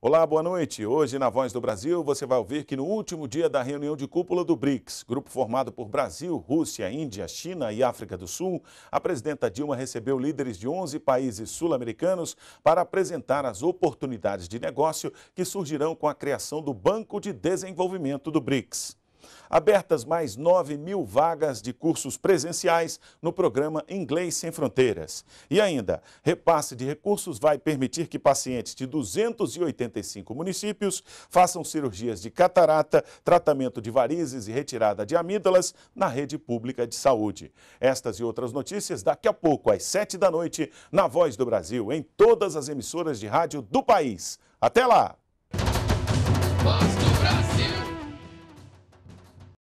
Olá, boa noite. Hoje, na Voz do Brasil, você vai ouvir que no último dia da reunião de cúpula do BRICS, grupo formado por Brasil, Rússia, Índia, China e África do Sul, a presidenta Dilma recebeu líderes de 11 países sul-americanos para apresentar as oportunidades de negócio que surgirão com a criação do Banco de Desenvolvimento do BRICS. Abertas mais 9 mil vagas de cursos presenciais no programa Inglês Sem Fronteiras. E ainda, repasse de recursos vai permitir que pacientes de 285 municípios façam cirurgias de catarata, tratamento de varizes e retirada de amígdalas na rede pública de saúde. Estas e outras notícias daqui a pouco, às 7 da noite, na Voz do Brasil, em todas as emissoras de rádio do país. Até lá!